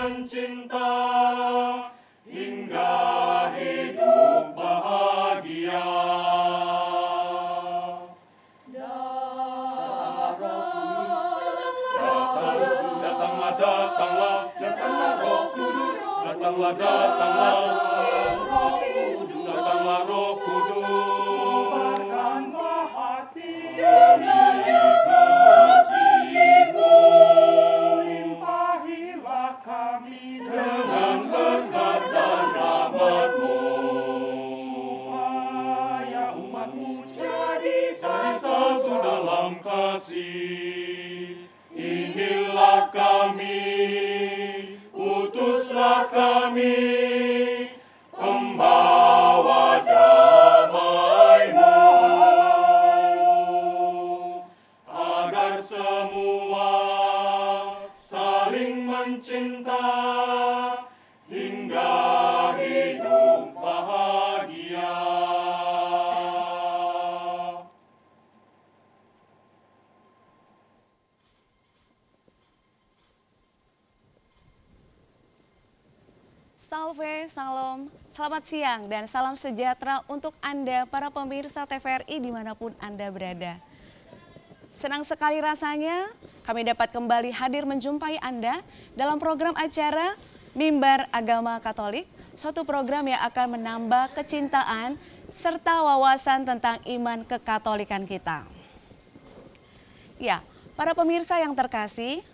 mencinta hingga hidup bahagia. Datanglah, datanglah, datanglah, datanglah roh kudus, datanglah, datanglah, datanglah roh kudus. Selamat siang dan salam sejahtera untuk Anda para pemirsa TVRI dimanapun Anda berada. Senang sekali rasanya kami dapat kembali hadir menjumpai Anda dalam program acara Mimbar Agama Katolik, suatu program yang akan menambah kecintaan serta wawasan tentang iman kekatolikan kita. Ya, para pemirsa yang terkasih,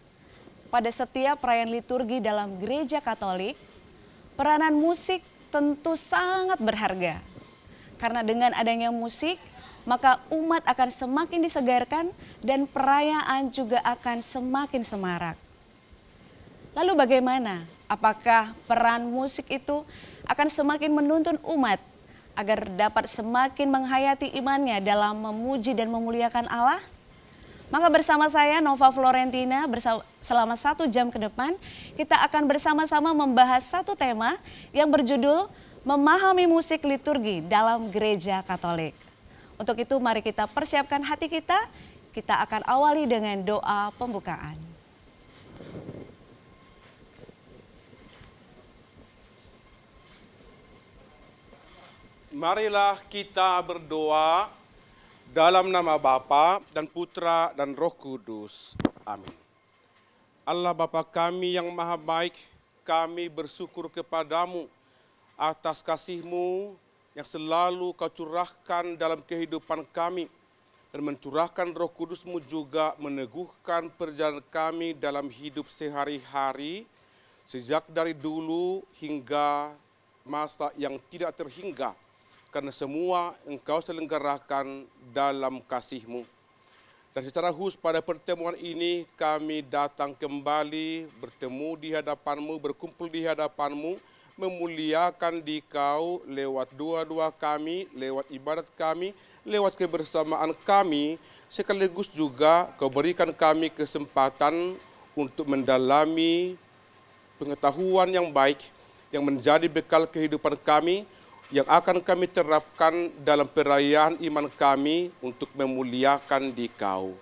pada setiap perayaan liturgi dalam gereja Katolik, peranan musik tentu sangat berharga. Karena dengan adanya musik, maka umat akan semakin disegarkan dan perayaan juga akan semakin semarak. Lalu bagaimana? Apakah peran musik itu akan semakin menuntun umat agar dapat semakin menghayati imannya dalam memuji dan memuliakan Allah? Maka bersama saya Nova Florentina bersama, selama satu jam ke depan kita akan bersama-sama membahas satu tema yang berjudul memahami musik liturgi dalam gereja Katolik. Untuk itu mari kita persiapkan hati kita, kita akan awali dengan doa pembukaan. Marilah kita berdoa dalam nama Bapa dan Putra dan Roh Kudus. Amin. Allah Bapa kami yang maha baik, kami bersyukur kepadamu atas kasihmu yang selalu kau curahkan dalam kehidupan kami dan mencurahkan roh kudusmu juga meneguhkan perjalanan kami dalam hidup sehari-hari sejak dari dulu hingga masa yang tidak terhingga karena semua engkau selenggarakan dalam kasihmu. Dan secara khusus pada pertemuan ini kami datang kembali bertemu di hadapanmu, berkumpul di hadapanmu, memuliakan di kau lewat dua-dua kami, lewat ibadat kami, lewat kebersamaan kami, sekaligus juga kau berikan kami kesempatan untuk mendalami pengetahuan yang baik yang menjadi bekal kehidupan kami yang akan kami terapkan dalam perayaan iman kami untuk memuliakan Dikau.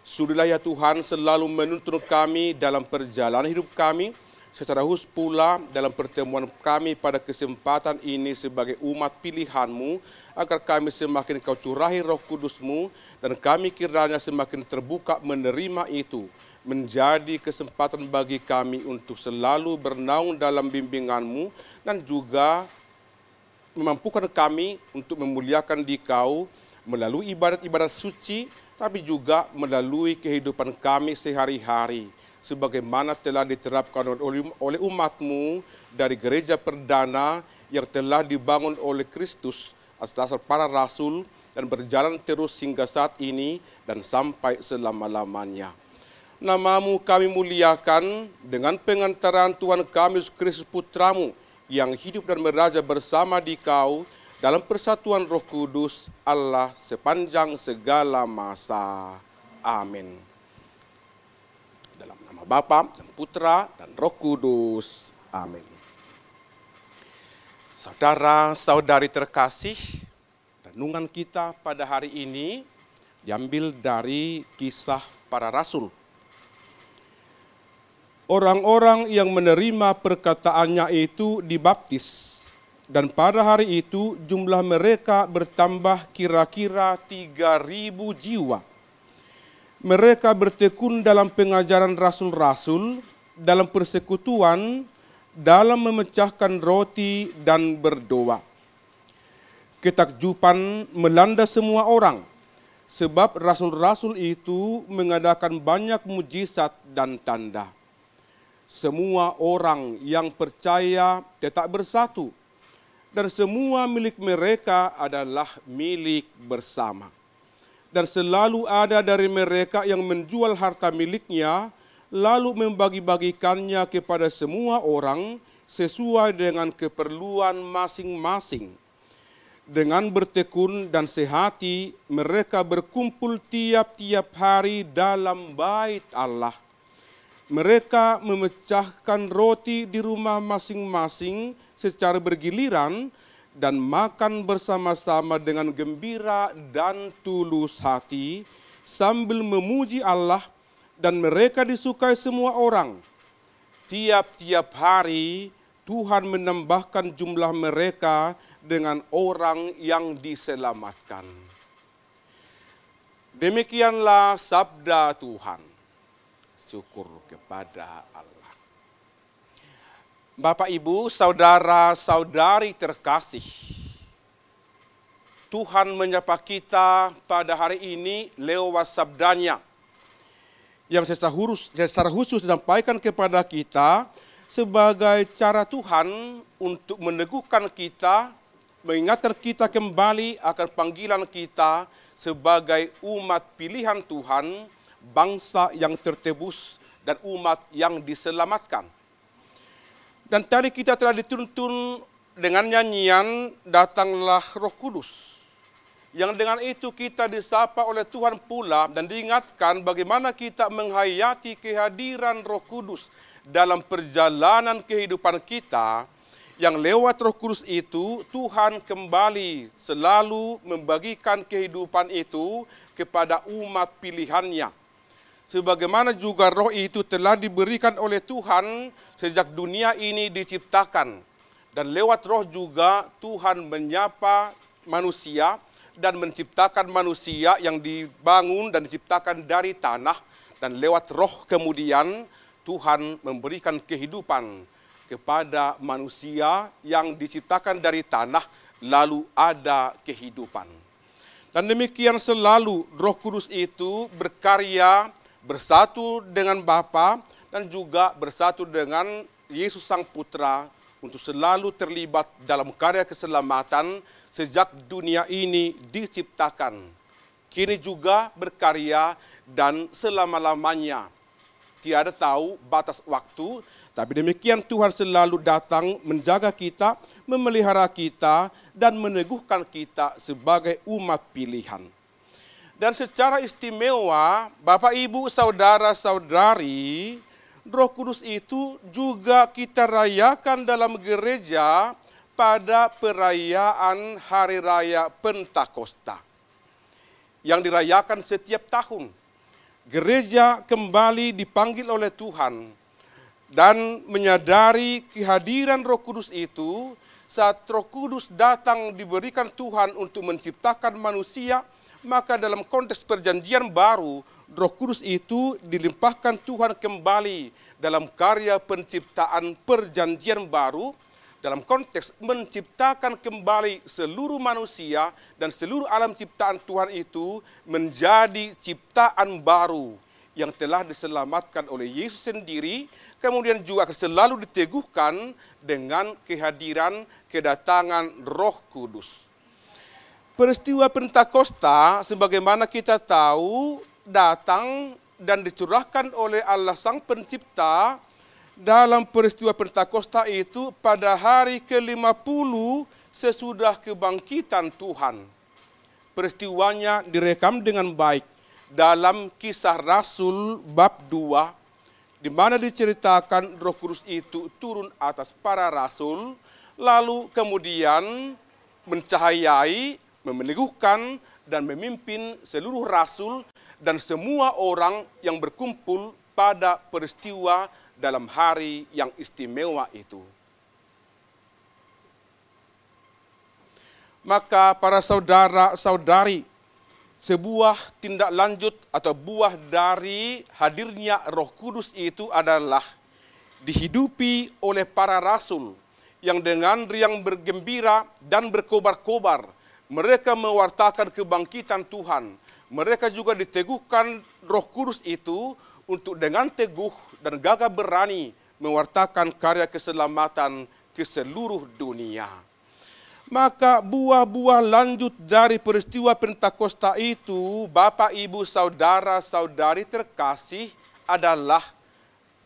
Sudilah ya Tuhan selalu menuntun kami dalam perjalanan hidup kami, secara khusus pula dalam pertemuan kami pada kesempatan ini sebagai umat pilihanmu, agar kami semakin kau curahi roh kudusmu, dan kami kiranya semakin terbuka menerima itu, menjadi kesempatan bagi kami untuk selalu bernaung dalam bimbinganmu, dan juga memampukan kami untuk memuliakan dikau melalui ibadat-ibadat suci, tapi juga melalui kehidupan kami sehari-hari, sebagaimana telah diterapkan oleh umatmu dari gereja perdana yang telah dibangun oleh Kristus atas dasar para rasul dan berjalan terus hingga saat ini dan sampai selama-lamanya. Namamu kami muliakan dengan pengantaran Tuhan kami Yesus Kristus Putramu, yang hidup dan beraja bersama di kau dalam persatuan roh kudus Allah sepanjang segala masa. Amin. Dalam nama Bapa dan Putra dan Roh Kudus. Amin. Saudara, saudari terkasih, renungan kita pada hari ini diambil dari kisah para rasul orang-orang yang menerima perkataannya itu dibaptis. Dan pada hari itu jumlah mereka bertambah kira-kira 3.000 jiwa. Mereka bertekun dalam pengajaran rasul-rasul, dalam persekutuan, dalam memecahkan roti dan berdoa. Ketakjuban melanda semua orang, sebab rasul-rasul itu mengadakan banyak mujizat dan tanda semua orang yang percaya tetap bersatu, dan semua milik mereka adalah milik bersama. Dan selalu ada dari mereka yang menjual harta miliknya, lalu membagi-bagikannya kepada semua orang sesuai dengan keperluan masing-masing. Dengan bertekun dan sehati, mereka berkumpul tiap-tiap hari dalam bait Allah – mereka memecahkan roti di rumah masing-masing secara bergiliran dan makan bersama-sama dengan gembira dan tulus hati sambil memuji Allah dan mereka disukai semua orang. Tiap-tiap hari Tuhan menambahkan jumlah mereka dengan orang yang diselamatkan. Demikianlah sabda Tuhan syukur kepada Allah. Bapak, Ibu, saudara-saudari terkasih, Tuhan menyapa kita pada hari ini lewat sabdanya yang secara khusus disampaikan kepada kita sebagai cara Tuhan untuk meneguhkan kita, mengingatkan kita kembali akan panggilan kita sebagai umat pilihan Tuhan bangsa yang tertebus, dan umat yang diselamatkan. Dan tadi kita telah dituntun dengan nyanyian Datanglah Roh Kudus. Yang dengan itu kita disapa oleh Tuhan pula dan diingatkan bagaimana kita menghayati kehadiran Roh Kudus dalam perjalanan kehidupan kita yang lewat Roh Kudus itu Tuhan kembali selalu membagikan kehidupan itu kepada umat pilihannya sebagaimana juga roh itu telah diberikan oleh Tuhan sejak dunia ini diciptakan. Dan lewat roh juga Tuhan menyapa manusia dan menciptakan manusia yang dibangun dan diciptakan dari tanah. Dan lewat roh kemudian Tuhan memberikan kehidupan kepada manusia yang diciptakan dari tanah lalu ada kehidupan. Dan demikian selalu roh kudus itu berkarya bersatu dengan Bapa dan juga bersatu dengan Yesus Sang Putra untuk selalu terlibat dalam karya keselamatan sejak dunia ini diciptakan. Kini juga berkarya dan selama-lamanya. Tiada tahu batas waktu, tapi demikian Tuhan selalu datang menjaga kita, memelihara kita, dan meneguhkan kita sebagai umat pilihan. Dan secara istimewa, Bapak, Ibu, Saudara-saudari, Roh Kudus itu juga kita rayakan dalam gereja pada perayaan Hari Raya Pentakosta yang dirayakan setiap tahun. Gereja kembali dipanggil oleh Tuhan dan menyadari kehadiran Roh Kudus itu saat Roh Kudus datang diberikan Tuhan untuk menciptakan manusia maka dalam konteks perjanjian baru, roh kudus itu dilimpahkan Tuhan kembali dalam karya penciptaan perjanjian baru, dalam konteks menciptakan kembali seluruh manusia dan seluruh alam ciptaan Tuhan itu menjadi ciptaan baru yang telah diselamatkan oleh Yesus sendiri, kemudian juga selalu diteguhkan dengan kehadiran kedatangan Roh Kudus. Peristiwa Pentakosta sebagaimana kita tahu datang dan dicurahkan oleh Allah Sang Pencipta dalam peristiwa Pentakosta itu pada hari ke-50 sesudah kebangkitan Tuhan. Peristiwanya direkam dengan baik dalam kisah Rasul bab 2 di mana diceritakan Roh Kudus itu turun atas para rasul lalu kemudian mencahayai memeneguhkan dan memimpin seluruh rasul dan semua orang yang berkumpul pada peristiwa dalam hari yang istimewa itu. Maka para saudara-saudari, sebuah tindak lanjut atau buah dari hadirnya Roh Kudus itu adalah dihidupi oleh para rasul yang dengan riang bergembira dan berkobar-kobar mereka mewartakan kebangkitan Tuhan. Mereka juga diteguhkan roh kudus itu untuk dengan teguh dan gagah berani mewartakan karya keselamatan ke seluruh dunia. Maka buah-buah lanjut dari peristiwa Pentakosta itu, Bapak, Ibu, Saudara, Saudari terkasih adalah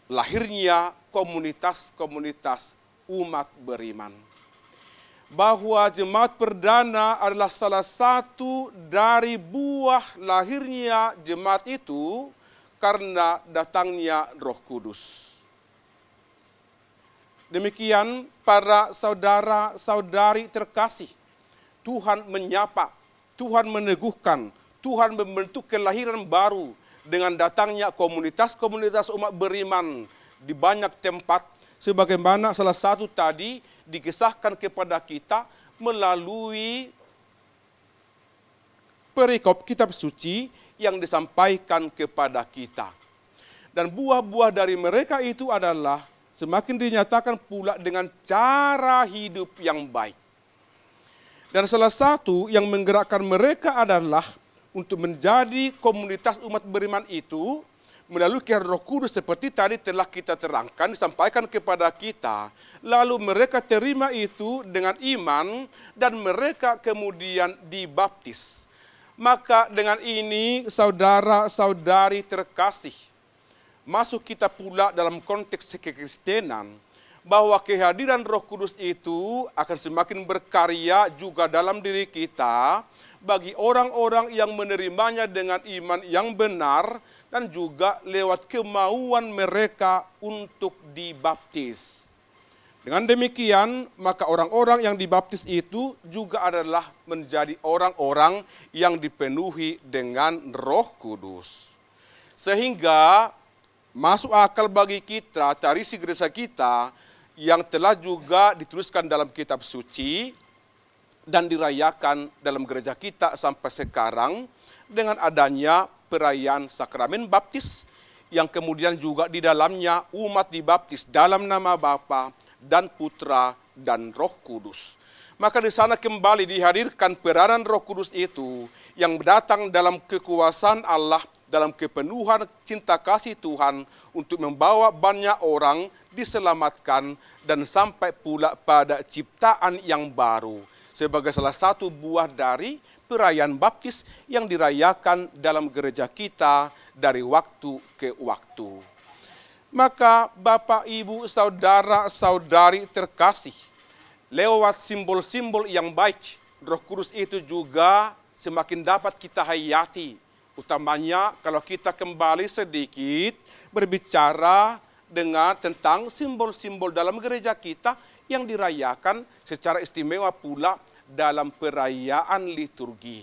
lahirnya komunitas-komunitas umat beriman bahwa jemaat perdana adalah salah satu dari buah lahirnya jemaat itu karena datangnya Roh Kudus. Demikian para saudara-saudari terkasih, Tuhan menyapa, Tuhan meneguhkan, Tuhan membentuk kelahiran baru dengan datangnya komunitas-komunitas umat beriman di banyak tempat sebagaimana salah satu tadi dikisahkan kepada kita melalui perikop kitab suci yang disampaikan kepada kita. Dan buah-buah dari mereka itu adalah semakin dinyatakan pula dengan cara hidup yang baik. Dan salah satu yang menggerakkan mereka adalah untuk menjadi komunitas umat beriman itu melalui roh kudus seperti tadi telah kita terangkan, disampaikan kepada kita. Lalu mereka terima itu dengan iman dan mereka kemudian dibaptis. Maka dengan ini saudara-saudari terkasih, masuk kita pula dalam konteks kekristenan, bahwa kehadiran Roh Kudus itu akan semakin berkarya juga dalam diri kita bagi orang-orang yang menerimanya dengan iman yang benar dan juga lewat kemauan mereka untuk dibaptis. Dengan demikian, maka orang-orang yang dibaptis itu juga adalah menjadi orang-orang yang dipenuhi dengan Roh Kudus. Sehingga masuk akal bagi kita cari si gereja kita yang telah juga dituliskan dalam kitab suci dan dirayakan dalam gereja kita sampai sekarang dengan adanya perayaan sakramen baptis yang kemudian juga di dalamnya umat dibaptis dalam nama Bapa dan Putra dan Roh Kudus. Maka di sana kembali dihadirkan peranan Roh Kudus itu yang datang dalam kekuasaan Allah, dalam kepenuhan cinta kasih Tuhan untuk membawa banyak orang diselamatkan dan sampai pula pada ciptaan yang baru sebagai salah satu buah dari perayaan baptis yang dirayakan dalam gereja kita dari waktu ke waktu. Maka Bapak, Ibu, Saudara, Saudari terkasih, lewat simbol-simbol yang baik, roh kudus itu juga semakin dapat kita hayati. Utamanya kalau kita kembali sedikit berbicara dengan tentang simbol-simbol dalam gereja kita yang dirayakan secara istimewa pula dalam perayaan liturgi.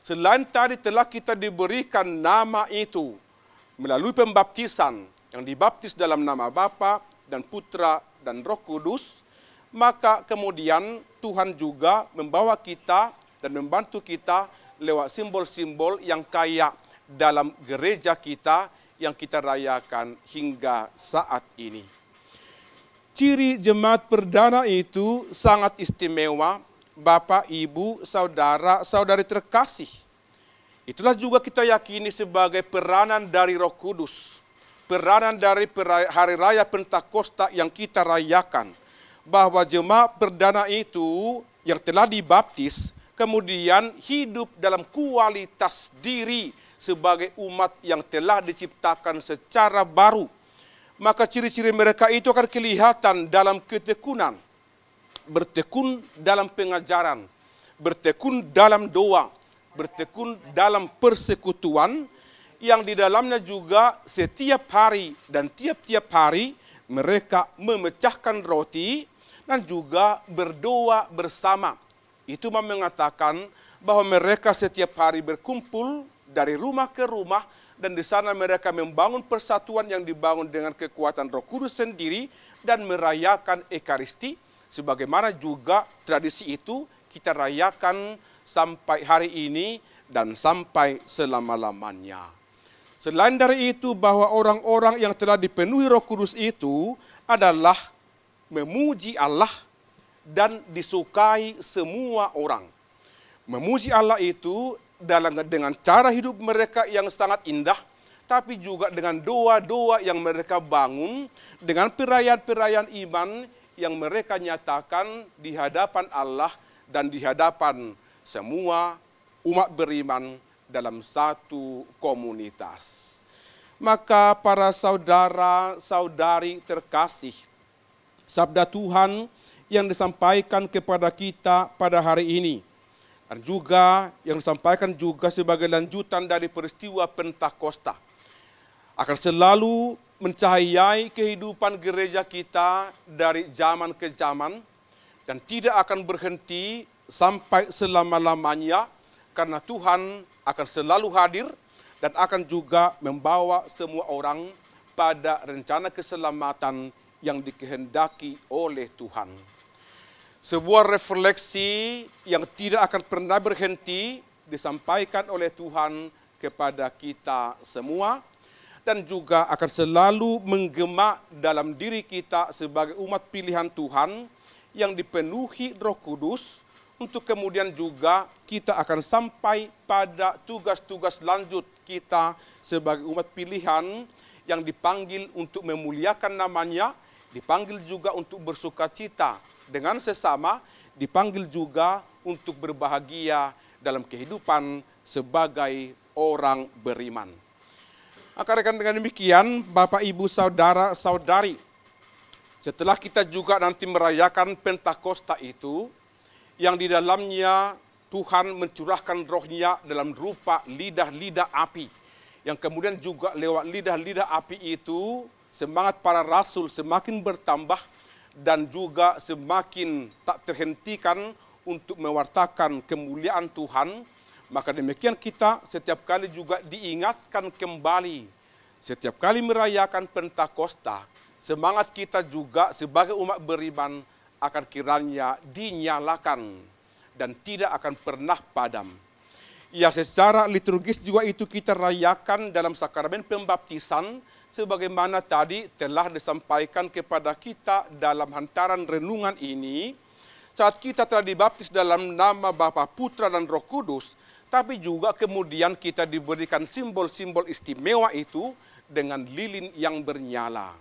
Selain tadi telah kita diberikan nama itu melalui pembaptisan yang dibaptis dalam nama Bapa dan Putra dan Roh Kudus, maka kemudian Tuhan juga membawa kita dan membantu kita lewat simbol-simbol yang kaya dalam gereja kita yang kita rayakan hingga saat ini. Ciri jemaat perdana itu sangat istimewa bapak, ibu, saudara, saudari terkasih. Itulah juga kita yakini sebagai peranan dari Roh Kudus, peranan dari hari raya Pentakosta yang kita rayakan, bahwa jemaat perdana itu yang telah dibaptis kemudian hidup dalam kualitas diri sebagai umat yang telah diciptakan secara baru. Maka ciri-ciri mereka itu akan kelihatan dalam ketekunan bertekun dalam pengajaran, bertekun dalam doa, bertekun dalam persekutuan yang di dalamnya juga setiap hari dan tiap-tiap hari mereka memecahkan roti dan juga berdoa bersama. Itu mengatakan bahwa mereka setiap hari berkumpul dari rumah ke rumah dan di sana mereka membangun persatuan yang dibangun dengan kekuatan Roh Kudus sendiri dan merayakan Ekaristi sebagaimana juga tradisi itu kita rayakan sampai hari ini dan sampai selama-lamanya. Selain dari itu bahwa orang-orang yang telah dipenuhi roh kudus itu adalah memuji Allah dan disukai semua orang. Memuji Allah itu dalam dengan cara hidup mereka yang sangat indah, tapi juga dengan doa-doa yang mereka bangun, dengan perayaan-perayaan iman yang mereka nyatakan di hadapan Allah dan di hadapan semua umat beriman dalam satu komunitas. Maka para saudara-saudari terkasih, sabda Tuhan yang disampaikan kepada kita pada hari ini dan juga yang disampaikan juga sebagai lanjutan dari peristiwa Pentakosta akan selalu mencahayai kehidupan gereja kita dari zaman ke zaman dan tidak akan berhenti sampai selama-lamanya karena Tuhan akan selalu hadir dan akan juga membawa semua orang pada rencana keselamatan yang dikehendaki oleh Tuhan. Sebuah refleksi yang tidak akan pernah berhenti disampaikan oleh Tuhan kepada kita semua dan juga akan selalu menggema dalam diri kita sebagai umat pilihan Tuhan yang dipenuhi Roh Kudus untuk kemudian juga kita akan sampai pada tugas-tugas lanjut kita sebagai umat pilihan yang dipanggil untuk memuliakan namanya, dipanggil juga untuk bersuka cita dengan sesama, dipanggil juga untuk berbahagia dalam kehidupan sebagai orang beriman. Akan rekan dengan demikian, Bapak, Ibu, Saudara, Saudari, setelah kita juga nanti merayakan Pentakosta itu, yang di dalamnya Tuhan mencurahkan rohnya dalam rupa lidah-lidah api. Yang kemudian juga lewat lidah-lidah api itu, semangat para rasul semakin bertambah dan juga semakin tak terhentikan untuk mewartakan kemuliaan Tuhan, maka demikian kita setiap kali juga diingatkan kembali. Setiap kali merayakan Pentakosta, semangat kita juga sebagai umat beriman akan kiranya dinyalakan dan tidak akan pernah padam. Ya secara liturgis juga itu kita rayakan dalam sakramen pembaptisan sebagaimana tadi telah disampaikan kepada kita dalam hantaran renungan ini saat kita telah dibaptis dalam nama Bapa Putra dan Roh Kudus tapi juga kemudian kita diberikan simbol-simbol istimewa itu dengan lilin yang bernyala,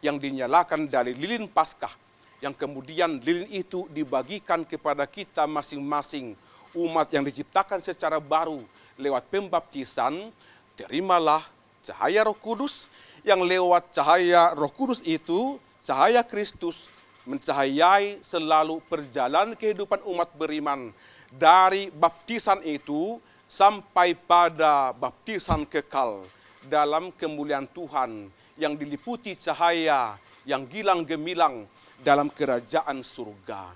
yang dinyalakan dari lilin Paskah, yang kemudian lilin itu dibagikan kepada kita masing-masing umat yang diciptakan secara baru lewat pembaptisan, terimalah cahaya Roh Kudus yang lewat cahaya Roh Kudus itu, cahaya Kristus mencahayai selalu perjalanan kehidupan umat beriman dari baptisan itu sampai pada baptisan kekal dalam kemuliaan Tuhan yang diliputi cahaya yang gilang gemilang dalam kerajaan surga.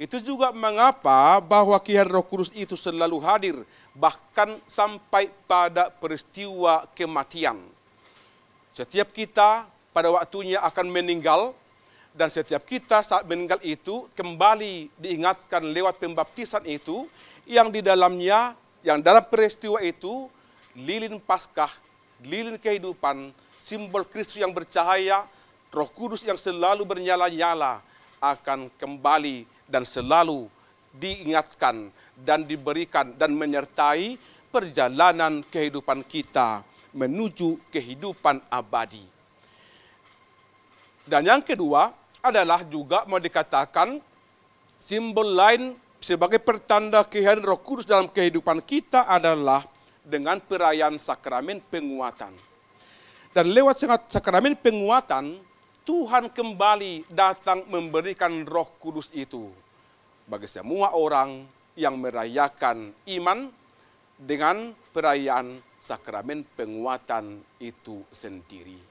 Itu juga mengapa bahwa kian roh kudus itu selalu hadir bahkan sampai pada peristiwa kematian. Setiap kita pada waktunya akan meninggal, dan setiap kita saat meninggal itu kembali diingatkan lewat pembaptisan itu yang di dalamnya, yang dalam peristiwa itu lilin paskah, lilin kehidupan, simbol Kristus yang bercahaya, roh kudus yang selalu bernyala-nyala akan kembali dan selalu diingatkan dan diberikan dan menyertai perjalanan kehidupan kita menuju kehidupan abadi. Dan yang kedua, adalah juga mau dikatakan simbol lain sebagai pertanda kehadiran Roh Kudus dalam kehidupan kita adalah dengan perayaan sakramen penguatan. Dan lewat sakramen penguatan, Tuhan kembali datang memberikan Roh Kudus itu bagi semua orang yang merayakan iman dengan perayaan sakramen penguatan itu sendiri.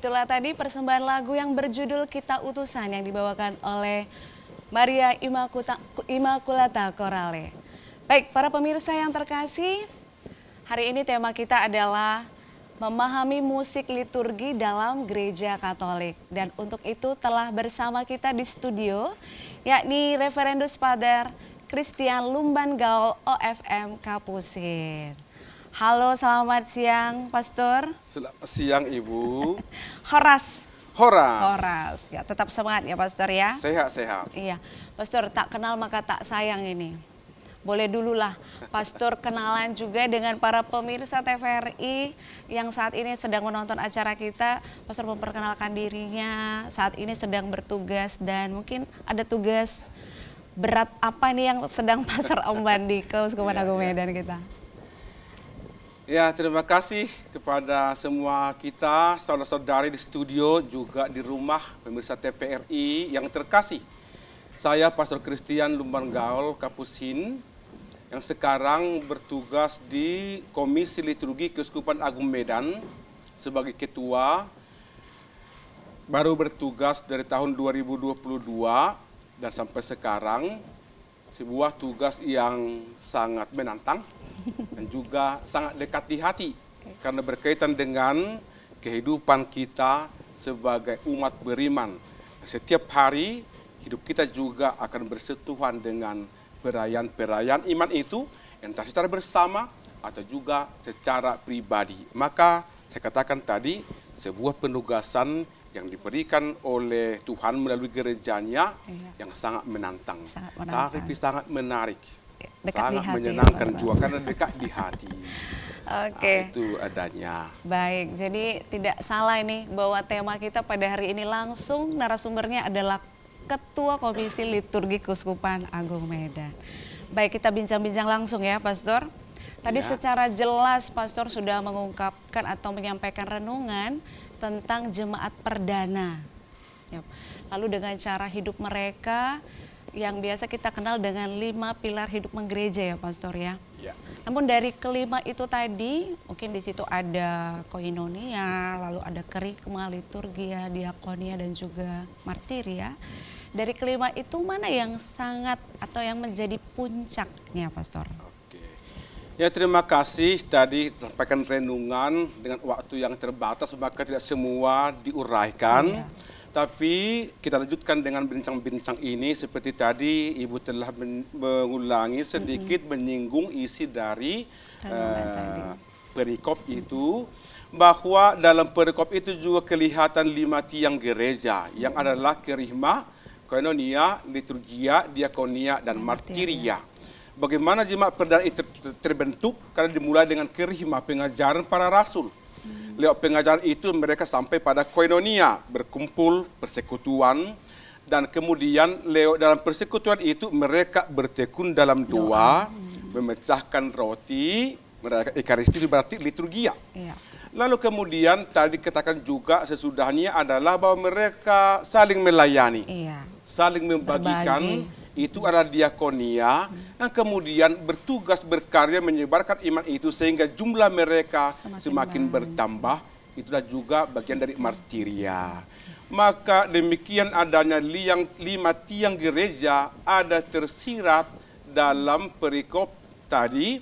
itulah tadi persembahan lagu yang berjudul Kita Utusan yang dibawakan oleh Maria Imakuta, Imakulata Corale. Baik, para pemirsa yang terkasih, hari ini tema kita adalah memahami musik liturgi dalam gereja Katolik. Dan untuk itu telah bersama kita di studio, yakni Referendus Pader Christian Lumban Gaul OFM Kapusin. Halo, selamat siang, Pastor. Selamat siang, Ibu. Horas. Horas. Horas. Ya, tetap semangat ya, Pastor ya. Sehat-sehat. Iya. Pastor, tak kenal maka tak sayang ini. Boleh dululah Pastor kenalan juga dengan para pemirsa TVRI yang saat ini sedang menonton acara kita. Pastor memperkenalkan dirinya, saat ini sedang bertugas dan mungkin ada tugas berat apa nih yang sedang Pastor Om Bandi iya, iya. ke Agung Medan kita. Ya, terima kasih kepada semua kita, saudara-saudari di studio, juga di rumah pemirsa TPRI yang terkasih. Saya Pastor Christian Lumban Gaul Kapusin yang sekarang bertugas di Komisi Liturgi Keuskupan Agung Medan sebagai ketua baru bertugas dari tahun 2022 dan sampai sekarang sebuah tugas yang sangat menantang dan juga sangat dekat di hati karena berkaitan dengan kehidupan kita sebagai umat beriman. Setiap hari hidup kita juga akan bersetuhan dengan perayaan-perayaan iman itu entah secara bersama atau juga secara pribadi. Maka saya katakan tadi sebuah penugasan yang diberikan oleh Tuhan melalui gerejanya iya. yang sangat menantang, sangat menantang. tapi sangat menarik dekat sangat di hati menyenangkan ya, juga karena dekat di hati. Nah, Oke. Okay. Nah, itu adanya. Baik, jadi tidak salah ini bahwa tema kita pada hari ini langsung narasumbernya adalah Ketua Komisi Liturgi Kuskupan Agung Medan. Baik, kita bincang-bincang langsung ya, Pastor. Tadi ya. secara jelas Pastor sudah mengungkapkan atau menyampaikan renungan tentang jemaat perdana. Lalu dengan cara hidup mereka yang biasa kita kenal dengan lima pilar hidup menggereja ya Pastor ya. ya. Namun dari kelima itu tadi, mungkin di situ ada koinonia, lalu ada kerikma, liturgia, diakonia, dan juga martir ya. Dari kelima itu mana yang sangat atau yang menjadi puncaknya Pastor? Oke. Ya terima kasih tadi sampaikan renungan dengan waktu yang terbatas maka tidak semua diuraikan. Ya tapi kita lanjutkan dengan bincang-bincang ini seperti tadi Ibu telah mengulangi sedikit -hmm. menyinggung isi dari uh, perikop itu bahwa dalam perikop itu juga kelihatan lima tiang gereja yang adalah kerihma, koinonia, liturgia, diakonia dan martiria. Bagaimana jemaat perdana itu terbentuk karena dimulai dengan kerihma pengajaran para rasul Lewat pengajaran itu mereka sampai pada koinonia, berkumpul, persekutuan, dan kemudian lewat dalam persekutuan itu mereka bertekun dalam doa, memecahkan roti, mereka ekaristi berarti liturgia. Ya. Lalu kemudian tadi katakan juga sesudahnya adalah bahwa mereka saling melayani, iya. saling membagikan Berbagi itu adalah diakonia yang kemudian bertugas berkarya menyebarkan iman itu sehingga jumlah mereka semakin, semakin bertambah. Itulah juga bagian dari martiria. Maka demikian adanya liang, lima tiang gereja ada tersirat dalam perikop tadi.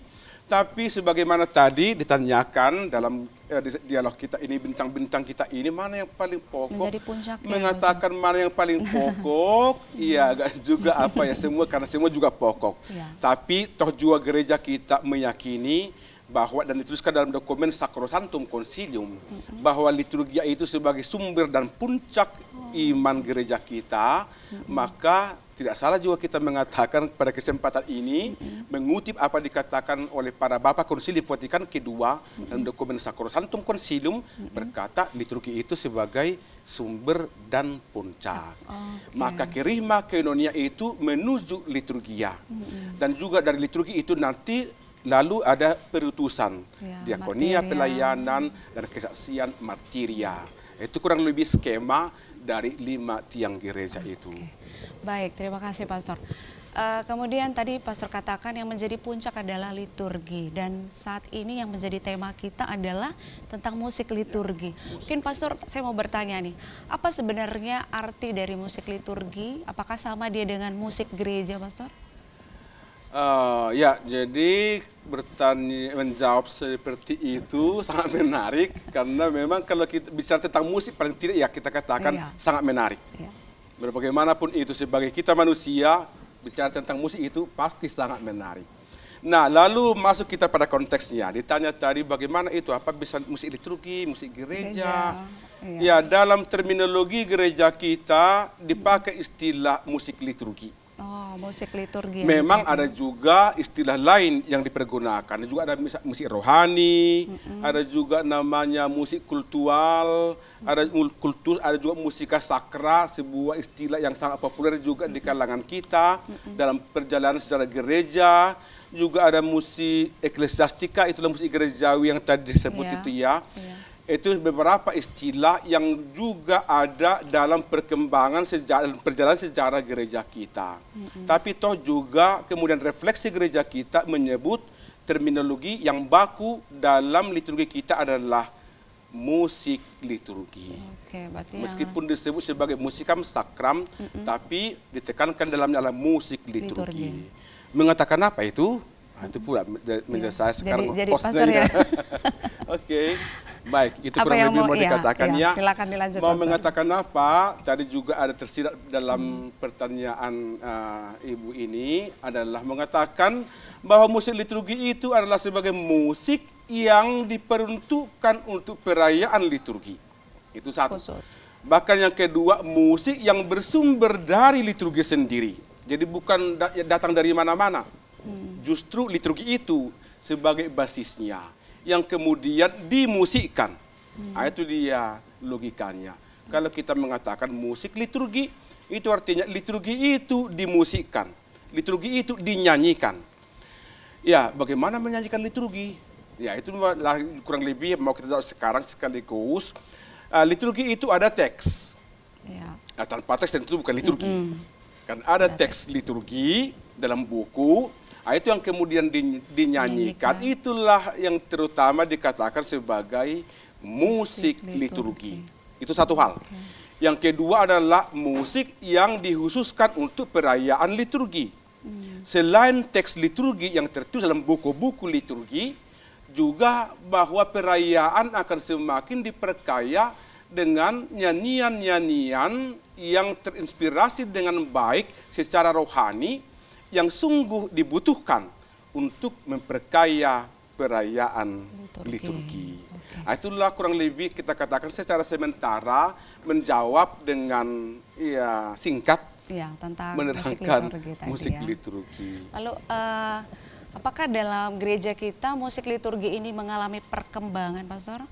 Tapi sebagaimana tadi ditanyakan dalam Eh, dialog kita ini, bincang-bincang kita ini, mana yang paling pokok, mengatakan ya, mana yang paling pokok, iya hmm. juga apa ya semua, karena semua juga pokok. Ya. Tapi toh juga gereja kita meyakini bahwa dan dituliskan dalam dokumen Sacrosanctum Concilium hmm bahwa liturgia itu sebagai sumber dan puncak oh. iman gereja kita, hmm maka tidak salah juga kita mengatakan pada kesempatan ini mm-hmm. mengutip apa dikatakan oleh para bapak konsili Vatikan kedua mm-hmm. dalam dokumen sakrosantum Concilium mm-hmm. berkata liturgi itu sebagai sumber dan puncak. Oh, okay. Maka kerihma kenonia itu menuju liturgia. Mm-hmm. Dan juga dari liturgi itu nanti lalu ada perutusan, ya, diakonia, pelayanan, dan kesaksian martiria. Itu kurang lebih skema dari lima tiang gereja itu. Baik, terima kasih Pastor. Uh, kemudian tadi Pastor katakan yang menjadi puncak adalah liturgi dan saat ini yang menjadi tema kita adalah tentang musik liturgi. Ya, musik. Mungkin Pastor saya mau bertanya nih, apa sebenarnya arti dari musik liturgi? Apakah sama dia dengan musik gereja, Pastor? Uh, ya, jadi bertanya menjawab seperti itu sangat menarik karena memang kalau kita bicara tentang musik paling tidak ya kita katakan iya. sangat menarik. Iya. Bagaimanapun itu sebagai kita manusia bicara tentang musik itu pasti sangat menarik. Nah, lalu masuk kita pada konteksnya. Ditanya tadi bagaimana itu apa bisa musik liturgi, musik gereja. gereja iya. Ya, dalam terminologi gereja kita dipakai istilah musik liturgi. Oh, musik liturgi. Memang ada juga istilah lain yang dipergunakan. Juga ada musik rohani, mm -hmm. ada juga namanya musik kultural, mm -hmm. ada kultus, ada juga musika sakra, sebuah istilah yang sangat populer juga mm -hmm. di kalangan kita mm -hmm. dalam perjalanan secara gereja. Juga ada musik eklesiastika, itulah musik gerejawi yang tadi disebut yeah. itu ya. Yeah itu beberapa istilah yang juga ada dalam perkembangan sejarah, perjalanan sejarah gereja kita. Mm-hmm. Tapi toh juga kemudian refleksi gereja kita menyebut terminologi yang baku dalam liturgi kita adalah musik liturgi. Okay, Meskipun yang... disebut sebagai musikam sakram, mm-hmm. tapi ditekankan dalamnya adalah musik liturgi. liturgi. Mengatakan apa itu? Nah, itu pula menjadi ya, saya sekarang. Jadi, jadi ya. Oke. okay. Baik, itu apa kurang lebih mau, mau iya, dikatakan ya. ya. Silakan dilanjut. Mau mengatakan apa? Tadi juga ada tersirat dalam hmm. pertanyaan uh, Ibu ini adalah mengatakan bahwa musik liturgi itu adalah sebagai musik yang diperuntukkan untuk perayaan liturgi. Itu satu. Khusus. Bahkan yang kedua, musik yang bersumber dari liturgi sendiri. Jadi bukan datang dari mana-mana. Hmm. Justru liturgi itu sebagai basisnya yang kemudian dimusikkan. Hmm. itu dia logikanya. Kalau kita mengatakan musik liturgi, itu artinya liturgi itu dimusikkan. Liturgi itu dinyanyikan. Ya, bagaimana menyanyikan liturgi? Ya, itu kurang lebih mau kita tahu sekarang sekaligus. Ah, liturgi itu ada teks. Ya. Nah, tanpa teks tentu bukan liturgi. -hmm. Kan ada teks liturgi dalam buku, Nah, itu yang kemudian dinyanyikan. Itulah yang terutama dikatakan sebagai musik liturgi. Itu satu hal. Yang kedua adalah musik yang dihususkan untuk perayaan liturgi. Hmm. Selain teks liturgi yang tertulis dalam buku-buku liturgi, juga bahwa perayaan akan semakin diperkaya dengan nyanyian-nyanyian yang terinspirasi dengan baik secara rohani yang sungguh dibutuhkan untuk memperkaya perayaan liturgi. liturgi. Okay. Ah, itulah kurang lebih kita katakan secara sementara menjawab dengan ya singkat ya, tentang menerangkan musik liturgi. Musik ya. liturgi. Lalu uh, apakah dalam gereja kita musik liturgi ini mengalami perkembangan, Pastor?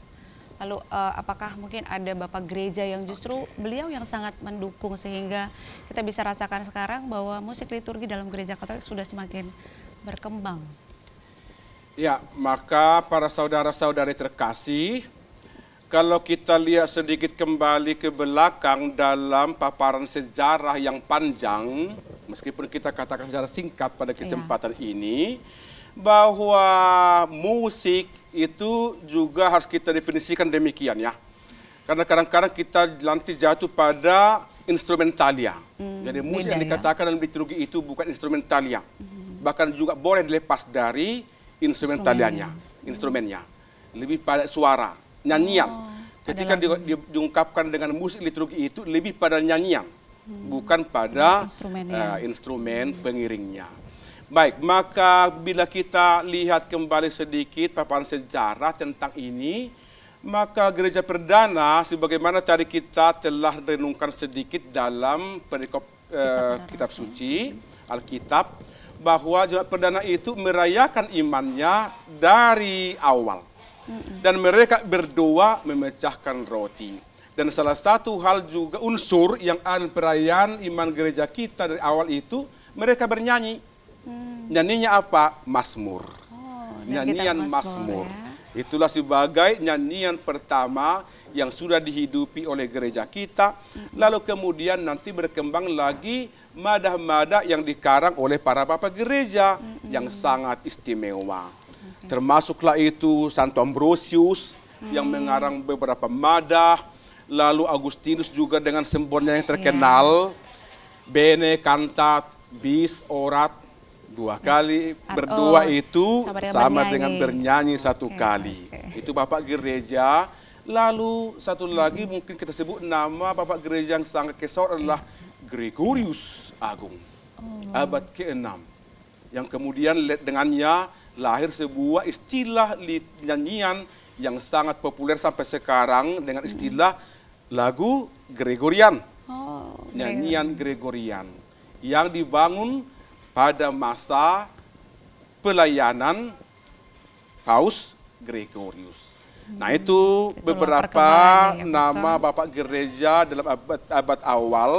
Lalu uh, apakah mungkin ada Bapak gereja yang justru okay. beliau yang sangat mendukung sehingga kita bisa rasakan sekarang bahwa musik liturgi dalam gereja Katolik sudah semakin berkembang. Ya, maka para saudara-saudari terkasih, kalau kita lihat sedikit kembali ke belakang dalam paparan sejarah yang panjang, meskipun kita katakan secara singkat pada iya. kesempatan ya. ini, bahwa musik itu juga harus kita definisikan demikian ya. Karena kadang-kadang kita nanti jatuh pada instrumentalia. Hmm, Jadi musik yang ya. dikatakan ya? dalam liturgi itu bukan instrumentalia. Hmm. Bahkan juga boleh dilepas dari instrumentalianya, Instrumen. instrumennya. Lebih pada suara, nyanyian. Oh, Ketika di, di, diungkapkan dengan musik liturgi itu lebih pada nyanyian, hmm. bukan pada uh, instrumen pengiringnya. Baik, maka bila kita lihat kembali sedikit paparan sejarah tentang ini, maka gereja perdana sebagaimana tadi kita telah renungkan sedikit dalam perikop eh, kitab suci Alkitab bahwa jemaat perdana itu merayakan imannya dari awal. Dan mereka berdoa memecahkan roti. Dan salah satu hal juga unsur yang ada perayaan iman gereja kita dari awal itu mereka bernyanyi nyanyinya apa? Masmur, Oh, Nyanyian Masmur. Ya. Itulah sebagai nyanyian pertama yang sudah dihidupi oleh gereja kita. Lalu kemudian nanti berkembang lagi madah-madah yang dikarang oleh para bapak gereja hmm yang sangat istimewa. Okay. Termasuklah itu Santo Ambrosius hmm yang mm. mengarang beberapa madah. Lalu Agustinus juga dengan sembohnya yang iya. terkenal. Yeah. Bene, kantat, bis, orat, dua kali berdua oh, itu sama dengan, sama bernyanyi. dengan bernyanyi satu kali okay. itu bapak gereja lalu satu lagi mungkin kita sebut nama bapak gereja yang sangat kesor adalah Gregorius Agung oh. abad ke-6 yang kemudian dengannya lahir sebuah istilah nyanyian yang sangat populer sampai sekarang dengan hmm. istilah lagu Gregorian oh, nyanyian Gregorian yang dibangun pada masa pelayanan Paus Gregorius. Nah hmm. itu hmm, beberapa ya, nama Bapak Gereja dalam abad, abad awal.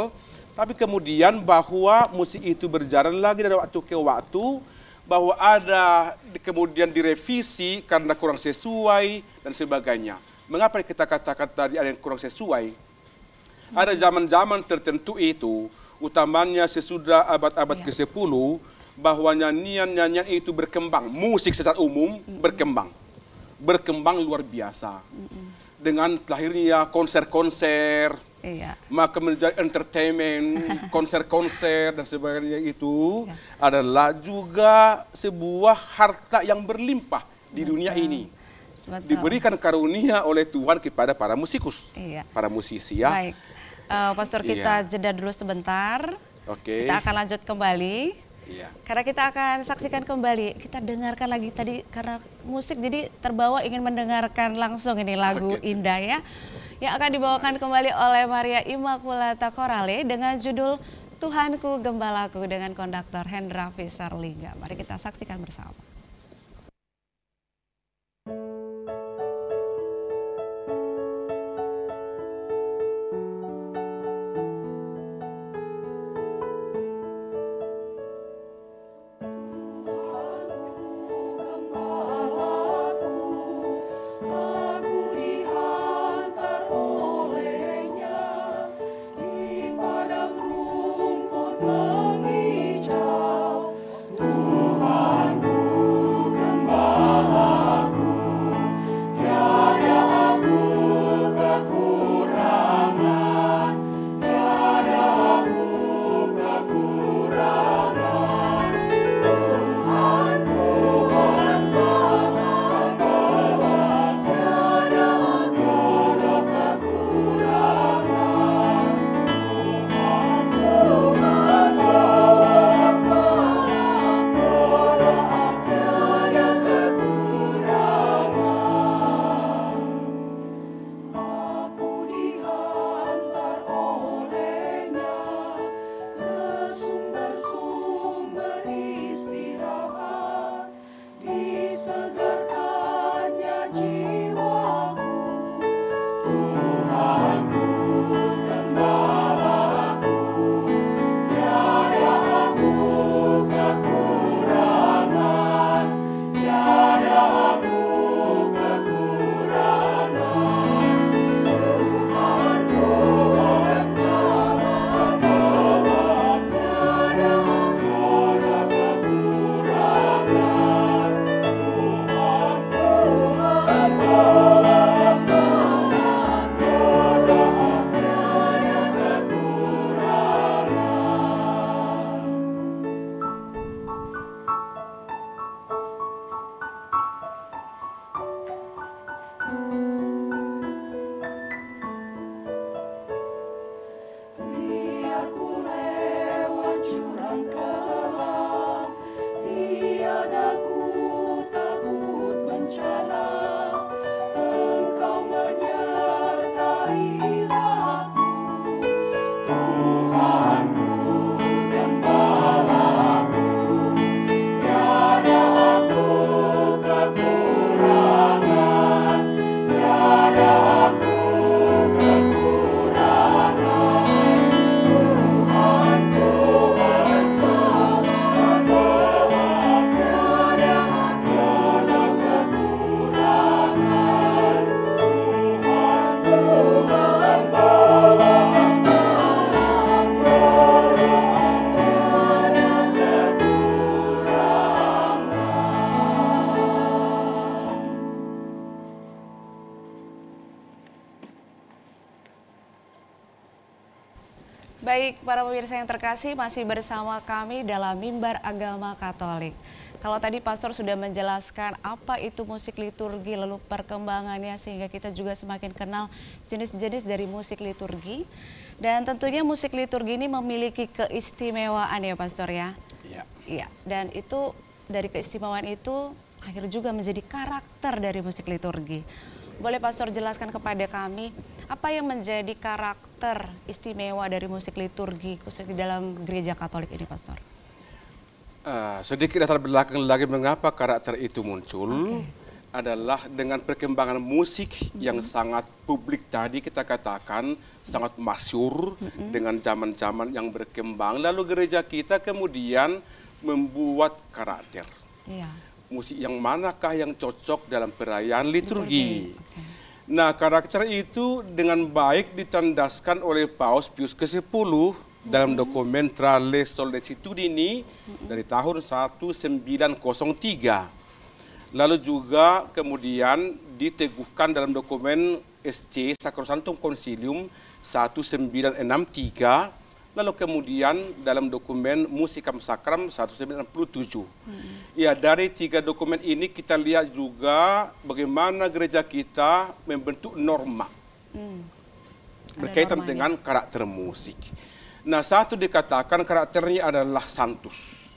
Tapi kemudian bahwa musik itu berjalan lagi dari waktu ke waktu, bahwa ada kemudian direvisi karena kurang sesuai dan sebagainya. Mengapa kita katakan tadi ada yang kurang sesuai? Ada hmm. zaman-zaman tertentu itu utamanya sesudah abad-abad ya. ke-10 bahwa nyanyian-nyanyian itu berkembang, musik secara umum mm-hmm. berkembang. Berkembang luar biasa. Mm-hmm. Dengan lahirnya konser-konser, iya. maka menjadi entertainment, konser-konser dan sebagainya itu ya. adalah juga sebuah harta yang berlimpah di iya, Betul. dunia ini. Betul. Diberikan karunia oleh Tuhan kepada para musikus, iya. para musisi ya. Baik uh, eh, Pastor iya. kita jeda dulu sebentar. Oke. Okay. Kita akan lanjut kembali. Iya. Karena kita akan saksikan kembali, kita dengarkan lagi tadi karena musik jadi terbawa ingin mendengarkan langsung ini lagu okay. indah ya yang akan dibawakan kembali oleh Maria Immaculata Korale dengan judul Tuhanku Gembalaku dengan konduktor Hendra Lingga Mari kita saksikan bersama. Baik, para pemirsa yang terkasih masih bersama kami dalam mimbar agama Katolik. Kalau tadi pastor sudah menjelaskan apa itu musik liturgi lalu perkembangannya sehingga kita juga semakin kenal jenis-jenis dari musik liturgi. Dan tentunya musik liturgi ini memiliki keistimewaan ya pastor ya. Iya. Iya, dan itu dari keistimewaan itu akhir juga menjadi karakter dari musik liturgi. Boleh Pastor jelaskan kepada kami apa yang menjadi karakter istimewa dari musik liturgi khusus di dalam gereja Katolik ini, Pastor? Uh, sedikit latar belakang lagi mengapa karakter itu muncul okay. adalah dengan perkembangan musik mm -hmm. yang sangat publik tadi kita katakan sangat masyur mm -hmm. dengan zaman-zaman yang berkembang lalu gereja kita kemudian membuat karakter. Yeah musik yang manakah yang cocok dalam perayaan liturgi. Nah, karakter itu dengan baik ditandaskan oleh Paus Pius ke-10 dalam mm-hmm. dokumen Trale Sollecitudini mm-hmm. dari tahun 1903. Lalu juga kemudian diteguhkan dalam dokumen SC Sacrosanctum Concilium 1963 Lalu kemudian dalam dokumen Musikam Sakram 197. Hmm. Ya, dari tiga dokumen ini kita lihat juga bagaimana gereja kita membentuk norma. Hmm. Berkaitan normanya. dengan karakter musik. Nah, satu dikatakan karakternya adalah santus.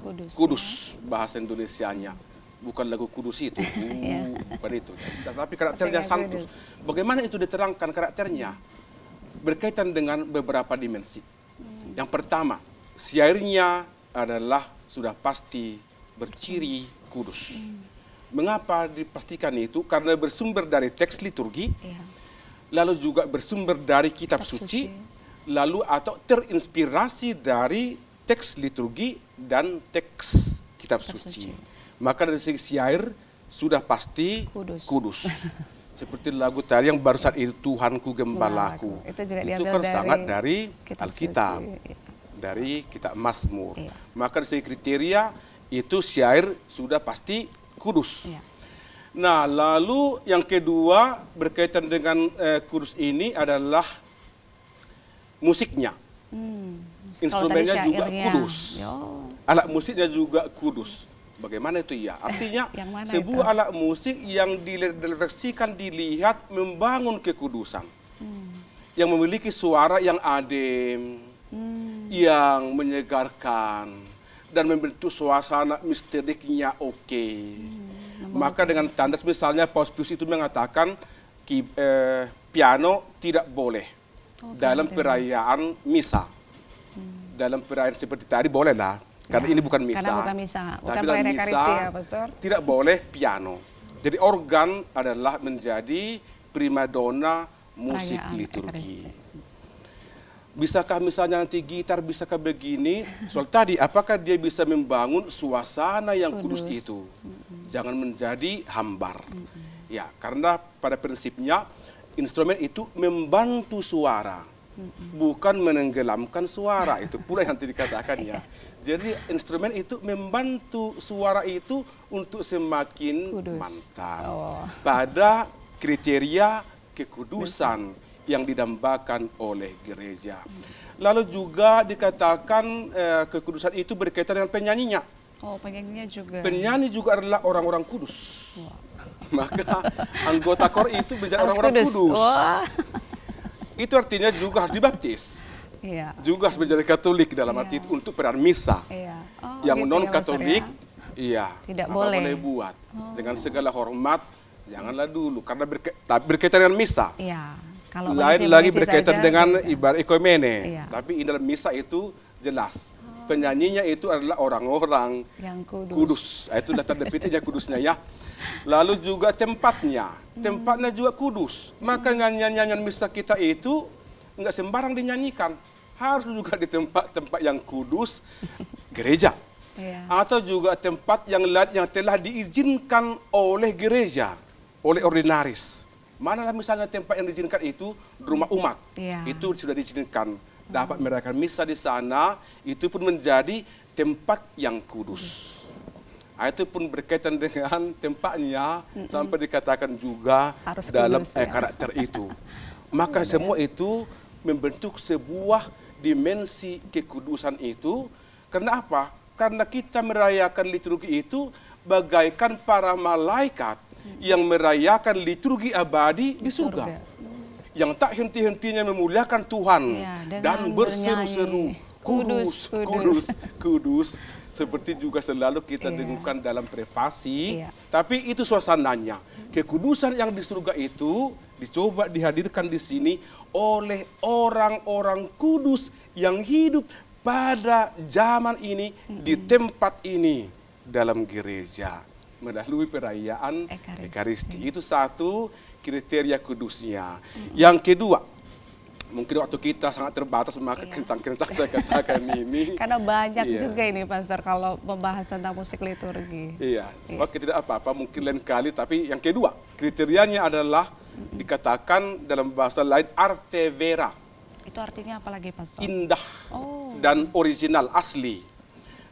Kudus. Kudus ya. bahasa Indonesianya. Bukan lagu kudus itu, ya. bukan itu. Tapi karakternya santus. Bagaimana itu diterangkan karakternya? Hmm berkaitan dengan beberapa dimensi. Yang pertama, syairnya adalah sudah pasti berciri kudus. Mengapa dipastikan itu? Karena bersumber dari teks liturgi, iya. lalu juga bersumber dari kitab, suci, lalu atau terinspirasi dari teks liturgi dan teks kitab, suci. suci. Maka dari segi syair sudah pasti kudus. kudus. seperti lagu tadi yang barusan itu Tuhanku gembalaku. itu juga itu kan dari sangat dari kitab Alkitab. Suci. Iya. Dari kitab Mazmur. Iya. Maka dari kriteria itu syair sudah pasti kudus. Iya. Nah, lalu yang kedua berkaitan dengan eh, kudus ini adalah musiknya. Hmm. Instrumennya juga kudus. Yo. Alat musiknya juga kudus. Bagaimana itu ya? Artinya sebuah itu? alat musik yang direfleksikan, dilihat membangun kekudusan. Hmm. Yang memiliki suara yang adem, hmm. yang menyegarkan, dan membentuk suasana misteriknya oke. Okay. Hmm. Maka dengan tanda misalnya Paus Pius itu mengatakan ki, eh, piano tidak boleh okay, oh, dalam okay. perayaan misa. Hmm. Dalam perayaan seperti tadi bolehlah karena ya. ini bukan misa. Karena bukan misa, bukan ya, Tidak boleh piano. Jadi organ adalah menjadi primadona musik Raya liturgi. Bisakah misalnya nanti gitar bisakah begini? Soal tadi apakah dia bisa membangun suasana yang kudus, kudus itu? Mm -hmm. Jangan menjadi hambar. Mm -hmm. Ya, karena pada prinsipnya instrumen itu membantu suara bukan menenggelamkan suara itu pula yang tadi dikatakan ya. Jadi instrumen itu membantu suara itu untuk semakin Kudus. mantap oh. pada kriteria kekudusan yang didambakan oleh gereja. Lalu juga dikatakan eh, kekudusan itu berkaitan dengan penyanyinya. Oh, penyanyinya juga. Penyanyi juga adalah orang-orang kudus. Wow. Maka anggota kor itu menjadi orang-orang kudus. kudus. Wow itu artinya juga harus dibaptis. Yeah. Juga harus menjadi Katolik dalam iya. arti itu untuk peran misa. Yeah. Oh, yang gitu ya, non Katolik, ya, iya, tidak boleh. boleh buat oh. dengan segala hormat. Janganlah dulu karena berke, berkaitan dengan misa. Iya. Kalau lain lagi berkaitan saja, dengan iya. ibadah ikomene. Iya. Tapi dalam misa itu jelas penyanyinya itu adalah orang-orang yang kudus. kudus. Ah, itu daftar depitnya kudusnya ya. Lalu juga tempatnya, hmm. tempatnya juga kudus. Maka nyanyian-nyanyian misa kita itu nggak sembarang dinyanyikan. Harus juga di tempat-tempat yang kudus, gereja. Iya. Atau juga tempat yang lain yang telah diizinkan oleh gereja, oleh ordinaris. Manalah misalnya tempat yang diizinkan itu rumah umat. Iya. Itu sudah diizinkan dapat merayakan misa di sana, itu pun menjadi tempat yang kudus. Nah, itu pun berkaitan dengan tempatnya mm hmm sampai dikatakan juga Harus dalam kudus, eh, ya. karakter itu. Maka Benar. semua itu membentuk sebuah dimensi kekudusan itu. Karena apa? Karena kita merayakan liturgi itu bagaikan para malaikat mm -hmm. yang merayakan liturgi abadi di, di surga yang tak henti-hentinya memuliakan Tuhan ya, dan berseru-seru kudus, kudus, kudus, kudus. Seperti juga selalu kita yeah. dengungkan dalam privasi, yeah. tapi itu suasananya. Kekudusan yang di surga itu dicoba dihadirkan di sini oleh orang-orang kudus yang hidup pada zaman ini -hmm. di tempat ini dalam gereja melalui perayaan Ekaristi. Ekaristi. Itu satu kriteria kudusnya. Hmm. Yang kedua, mungkin waktu kita sangat terbatas maka kencang iya. kencang-kencang saya katakan ini. Karena banyak yeah. juga ini Pastor kalau membahas tentang musik liturgi. Iya, yeah. oke tidak apa-apa mungkin lain kali tapi yang kedua kriterianya adalah hmm dikatakan dalam bahasa lain arte vera. Itu artinya apa lagi Pastor? Indah oh. dan original, asli.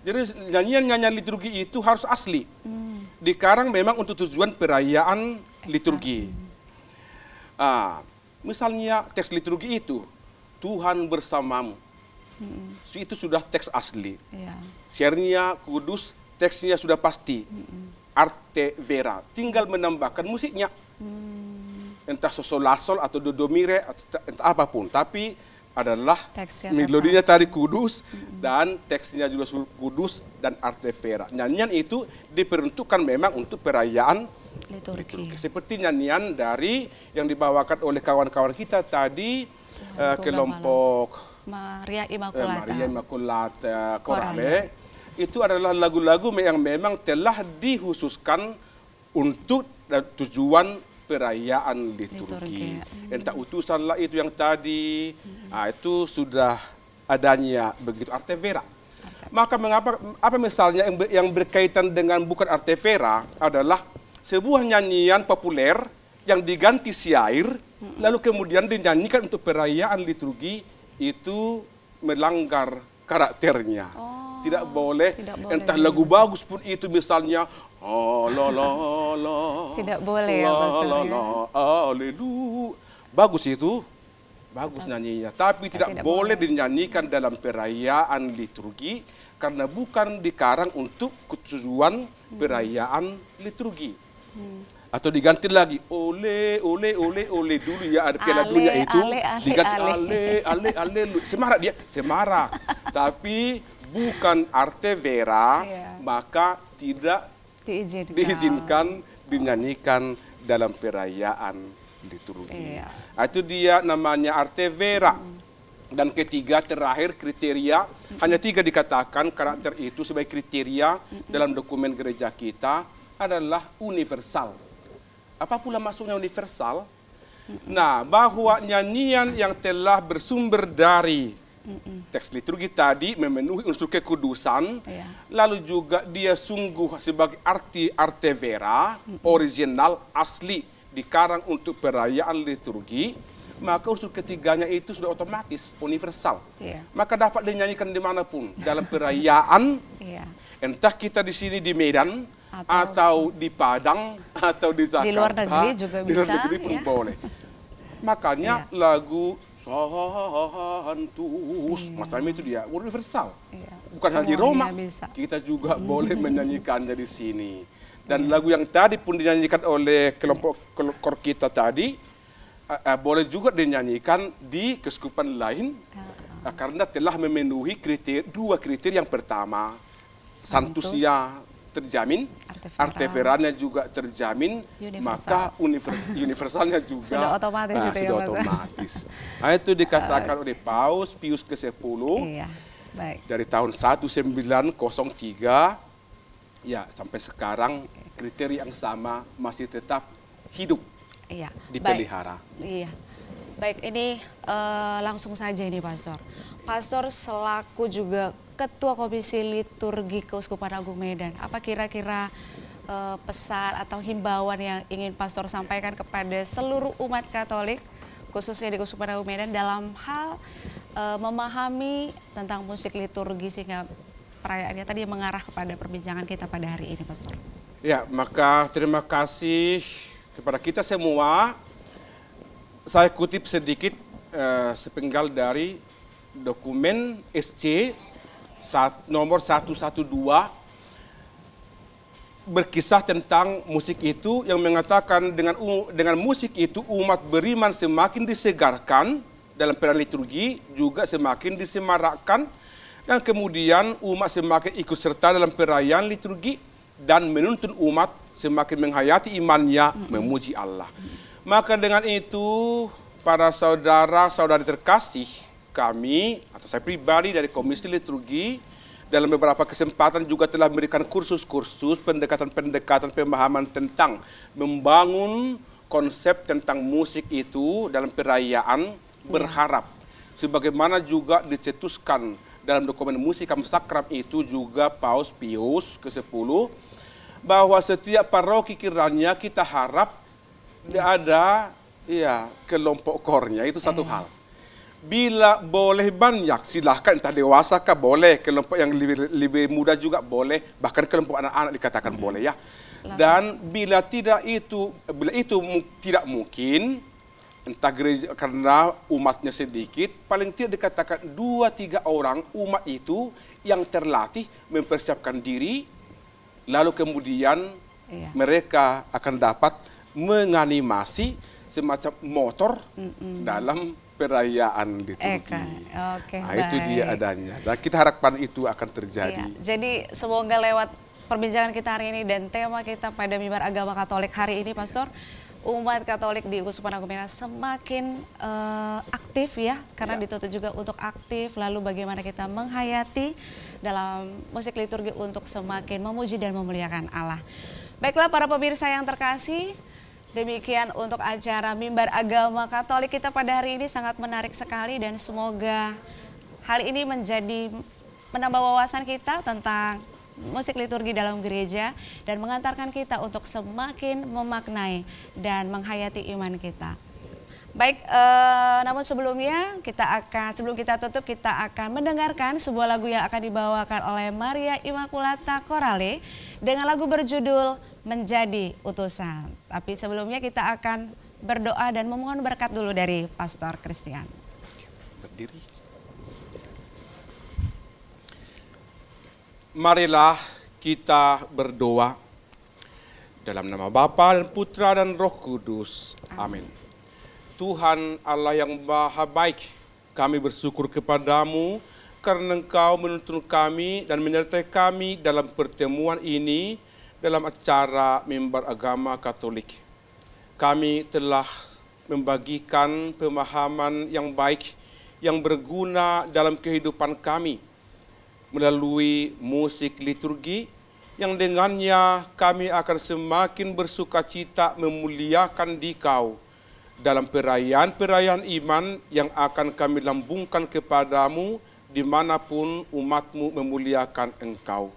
Jadi nyanyian-nyanyian liturgi itu harus asli. Hmm. Dikarang memang untuk tujuan perayaan liturgi. Hmm Ah, misalnya teks liturgi itu, Tuhan bersamamu. Mm Itu sudah teks asli. Yeah. kudus, teksnya sudah pasti. Mm Arte vera. Tinggal menambahkan musiknya. Mm. Entah sosolasol atau dodomire, atau entah apapun. Tapi adalah teksnya melodinya tadi kudus mm dan teksnya juga kudus dan arte vera. Nyanyian itu diperuntukkan memang untuk perayaan liturgi. liturgi. Seperti nyanyian dari yang dibawakan oleh kawan-kawan kita tadi uh, kelompok Maria eh, Immaculata, Maria Immaculata Korale. Itu adalah lagu-lagu yang memang telah dihususkan untuk eh, tujuan perayaan liturgi. liturgi. Ya. Entah utusanlah itu yang tadi, hmm. nah, itu sudah adanya begitu artefera. Maka mengapa apa misalnya yang, berkaitan dengan bukan artefera adalah sebuah nyanyian populer yang diganti syair hmm. lalu kemudian dinyanyikan untuk perayaan liturgi itu melanggar karakternya. Oh, tidak boleh tidak boleh. entah lagu bagus pun itu misalnya oh, la, la, la, tidak boleh la, ya maksudnya. Bagus itu. Bagus nyanyinya, tapi tidak, tidak boleh, dinyanyikan dalam perayaan liturgi karena bukan dikarang untuk tujuan perayaan liturgi. Hmm. atau diganti lagi oleh oleh ole ole dulu ya ada piala dunia itu ale, ale, diganti ale ale ale, ale. semarak dia semarak tapi bukan arte vera yeah. maka tidak diizinkan. diizinkan dinyanyikan dalam perayaan liturgi Iya. Nah, itu dia namanya arte vera mm. Dan ketiga terakhir kriteria mm hanya hmm. tiga dikatakan karakter itu sebagai kriteria mm dalam dokumen gereja kita adalah universal. Apa pula maksudnya universal? Nah, bahwa nyanyian yang telah bersumber dari teks liturgi tadi memenuhi unsur kekudusan, iya. lalu juga dia sungguh sebagai arti arte vera, original, asli, dikarang untuk perayaan liturgi, maka unsur ketiganya itu sudah otomatis, universal. Iya. Maka dapat dinyanyikan dimanapun, dalam perayaan, iya. entah kita di sini di Medan, atau, di Padang atau di Jakarta di luar negeri juga bisa di luar negeri pun ya. boleh makanya ya. lagu Santus hmm. Iya. Mas Rami itu dia universal ya. bukan hanya di Roma bisa. kita juga hmm. boleh menyanyikan dari sini dan hmm. lagu yang tadi pun dinyanyikan oleh kelompok kor kita tadi uh, uh, boleh juga dinyanyikan di kesukupan lain uh, karena telah memenuhi kriteria dua kriteria yang pertama santusia terjamin, artefiralnya artiferalnya juga terjamin, universal. maka univers, universalnya juga sudah otomatis. Nah, itu ya, sudah ya, otomatis. nah, itu dikatakan oleh Paus Pius ke-10 iya. dari tahun 1903 ya sampai sekarang kriteria yang sama masih tetap hidup iya, dipelihara. Baik. Iya. Baik, ini uh, langsung saja ini Pastor. Pastor selaku juga Ketua Komisi Liturgi Keuskupan Agung Medan, apa kira-kira uh, pesan atau himbauan yang ingin Pastor sampaikan kepada seluruh umat Katolik, khususnya di Keuskupan Agung Medan dalam hal uh, memahami tentang musik liturgi sehingga perayaannya tadi mengarah kepada perbincangan kita pada hari ini, Pastor. Ya, maka terima kasih kepada kita semua saya kutip sedikit eh, sepenggal dari dokumen SC saat, nomor 112 berkisah tentang musik itu yang mengatakan dengan dengan musik itu umat beriman semakin disegarkan dalam peran liturgi juga semakin disemarakkan dan kemudian umat semakin ikut serta dalam perayaan liturgi dan menuntun umat semakin menghayati imannya memuji Allah. Maka dengan itu, para saudara-saudari terkasih, kami atau saya pribadi dari Komisi Liturgi dalam beberapa kesempatan juga telah memberikan kursus-kursus pendekatan-pendekatan pemahaman tentang membangun konsep tentang musik itu dalam perayaan berharap. Sebagaimana juga dicetuskan dalam dokumen musik musikam sakram itu juga Paus Pius ke-10 bahwa setiap paroki kiranya kita harap tidak ada iya kelompok kornya itu satu eh. hal. Bila boleh banyak, silahkan entah dewasa kah boleh, kelompok yang lebih, lebih muda juga boleh, bahkan kelompok anak-anak dikatakan hmm. boleh ya. Dan bila tidak itu, bila itu tidak mungkin, entah gereja karena umatnya sedikit, paling tidak dikatakan dua tiga orang umat itu yang terlatih mempersiapkan diri, lalu kemudian iya. mereka akan dapat menganimasi semacam motor Mm-mm. dalam perayaan di Turki. Eka. Okay, nah, itu dia adanya. Dan nah, kita harapkan itu akan terjadi. Iya. Jadi semoga lewat perbincangan kita hari ini dan tema kita pada mimbar agama Katolik hari ini, Pastor, umat Katolik di Usupan Agumena semakin uh, aktif ya, karena ya. dituntut juga untuk aktif. Lalu bagaimana kita menghayati dalam musik liturgi untuk semakin memuji dan memuliakan Allah. Baiklah para pemirsa yang terkasih, Demikian untuk acara Mimbar Agama Katolik kita pada hari ini sangat menarik sekali dan semoga hal ini menjadi menambah wawasan kita tentang musik liturgi dalam gereja dan mengantarkan kita untuk semakin memaknai dan menghayati iman kita. Baik, eh, namun sebelumnya kita akan sebelum kita tutup kita akan mendengarkan sebuah lagu yang akan dibawakan oleh Maria Immaculata Corale dengan lagu berjudul menjadi utusan. Tapi sebelumnya kita akan berdoa dan memohon berkat dulu dari Pastor Christian. Berdiri. Marilah kita berdoa dalam nama Bapa dan Putra dan Roh Kudus. Amin. Tuhan Allah yang maha baik, kami bersyukur kepadamu karena Engkau menuntun kami dan menyertai kami dalam pertemuan ini dalam acara mimbar agama Katolik. Kami telah membagikan pemahaman yang baik yang berguna dalam kehidupan kami melalui musik liturgi yang dengannya kami akan semakin bersuka cita memuliakan dikau dalam perayaan-perayaan iman yang akan kami lambungkan kepadamu dimanapun umatmu memuliakan engkau.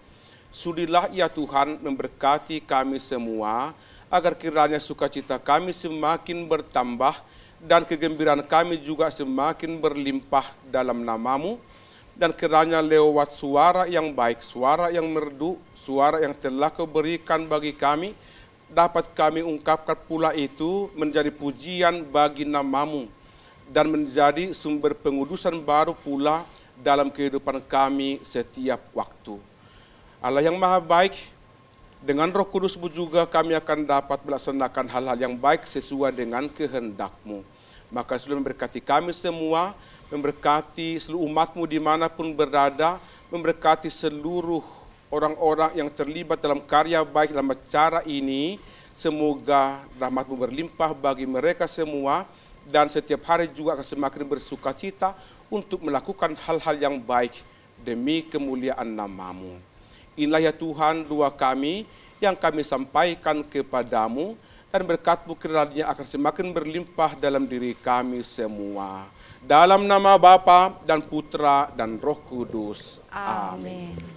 Sudilah ya Tuhan memberkati kami semua, agar kiranya sukacita kami semakin bertambah dan kegembiraan kami juga semakin berlimpah dalam namamu. Dan kiranya lewat suara yang baik, suara yang merdu, suara yang telah kau berikan bagi kami, dapat kami ungkapkan pula itu menjadi pujian bagi namamu dan menjadi sumber pengudusan baru pula dalam kehidupan kami setiap waktu. Allah yang maha baik, dengan roh kudusmu juga kami akan dapat melaksanakan hal-hal yang baik sesuai dengan kehendakmu. Maka selalu memberkati kami semua, memberkati seluruh umatmu dimanapun berada, memberkati seluruh orang-orang yang terlibat dalam karya baik dalam acara ini. Semoga rahmatmu berlimpah bagi mereka semua dan setiap hari juga akan semakin bersuka cita untuk melakukan hal-hal yang baik demi kemuliaan namamu. Inilah ya Tuhan doa kami yang kami sampaikan kepadamu dan berkat-Mu kiranya akan semakin berlimpah dalam diri kami semua. Dalam nama Bapa dan Putra dan Roh Kudus. Amin.